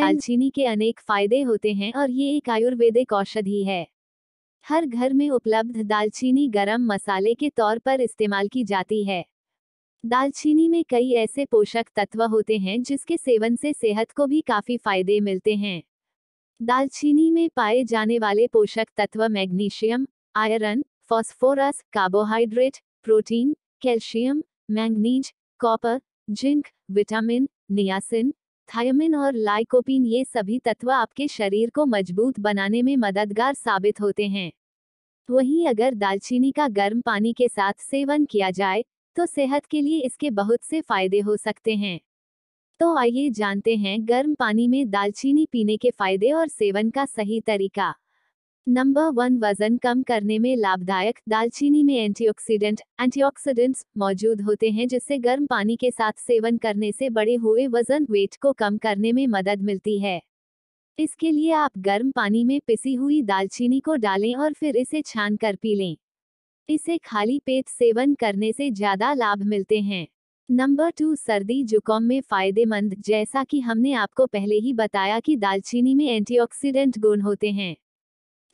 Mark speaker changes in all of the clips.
Speaker 1: दालचीनी के अनेक फायदे होते हैं और ये एक आयुर्वेदिक औषधि है हर घर में उपलब्ध दालचीनी गरम मसाले के तौर पर इस्तेमाल की जाती है दालचीनी में कई ऐसे पोषक तत्व होते हैं जिसके सेवन से सेहत को भी काफी फायदे मिलते हैं दालचीनी में पाए जाने वाले पोषक तत्व magnesium iron phosphorus carbohydrate protein calcium manganese copper zinc vitamin niacin thiamine और लाइकोपिन ये सभी तत्व आपके शरीर को मजबूत बनाने में मददगार साबित होते हैं वहीं अगर दालचीनी का गर्म पानी के साथ सेवन किया जाए तो सेहत के लिए इसके बहुत से फायदे हो सकते हैं तो आइए जानते हैं गर्म पानी में दालचीनी पीने के फायदे और सेवन का सही तरीका नंबर वन वजन कम करने में लाभदायक दालचीनी में एंटीऑक्सीडेंट एंटीऑक्सीडेंट्स मौजूद होते हैं जिससे गर्म पानी के साथ सेवन करने से बड़े हुए वजन वेट को कम करने में मदद मिलती है इसके लिए आप गर्म पानी में पिसी हुई दालचीनी को डालें और फिर इसे छान कर पी लें इसे खाली पेट सेवन करने से ज्यादा लाभ मिलते हैं नंबर टू सर्दी जुकाम में फायदेमंद जैसा कि हमने आपको पहले ही बताया कि दालचीनी में एंटीऑक्सीडेंट गुण होते हैं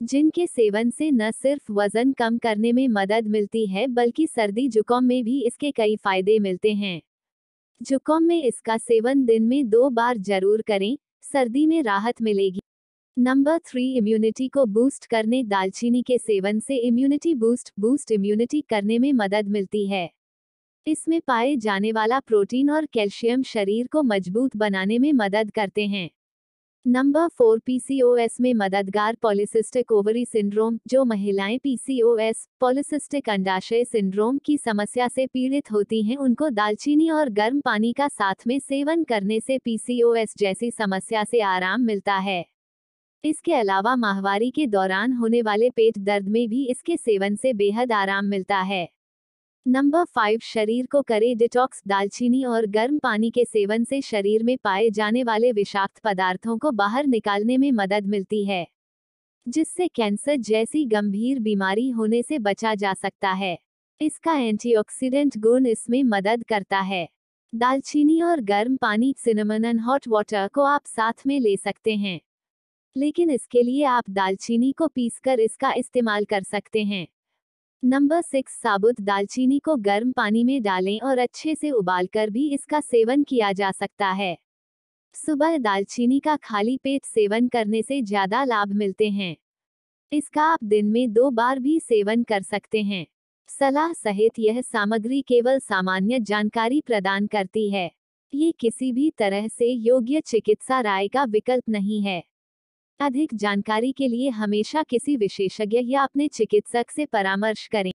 Speaker 1: जिनके सेवन से न सिर्फ वजन कम करने में मदद मिलती है बल्कि सर्दी जुकाम में भी इसके कई फायदे मिलते हैं जुकाम में इसका सेवन दिन में दो बार जरूर करें सर्दी में राहत मिलेगी नंबर थ्री इम्यूनिटी को बूस्ट करने दालचीनी के सेवन से इम्यूनिटी बूस्ट बूस्ट इम्यूनिटी करने में मदद मिलती है इसमें पाए जाने वाला प्रोटीन और कैल्शियम शरीर को मजबूत बनाने में मदद करते हैं नंबर फोर पीसीओएस में मददगार पॉलिसिस्टिक ओवरी सिंड्रोम जो महिलाएं पीसीओएस पॉलिसिस्टिक अंडाशय सिंड्रोम की समस्या से पीड़ित होती हैं उनको दालचीनी और गर्म पानी का साथ में सेवन करने से पीसीओएस जैसी समस्या से आराम मिलता है इसके अलावा माहवारी के दौरान होने वाले पेट दर्द में भी इसके सेवन से बेहद आराम मिलता है नंबर फाइव शरीर को करे डिटॉक्स दालचीनी और गर्म पानी के सेवन से शरीर में पाए जाने वाले विषाक्त पदार्थों को बाहर निकालने में मदद मिलती है जिससे कैंसर जैसी गंभीर बीमारी होने से बचा जा सकता है इसका एंटीऑक्सीडेंट गुण इसमें मदद करता है दालचीनी और गर्म पानी सिनेमन हॉट वाटर को आप साथ में ले सकते हैं लेकिन इसके लिए आप दालचीनी को पीसकर इसका इस्तेमाल कर सकते हैं नंबर सिक्स साबुत दालचीनी को गर्म पानी में डालें और अच्छे से उबालकर भी इसका सेवन किया जा सकता है सुबह दालचीनी का खाली पेट सेवन करने से ज्यादा लाभ मिलते हैं इसका आप दिन में दो बार भी सेवन कर सकते हैं सलाह सहित यह सामग्री केवल सामान्य जानकारी प्रदान करती है ये किसी भी तरह से योग्य चिकित्सा राय का विकल्प नहीं है अधिक जानकारी के लिए हमेशा किसी विशेषज्ञ या अपने चिकित्सक से परामर्श करें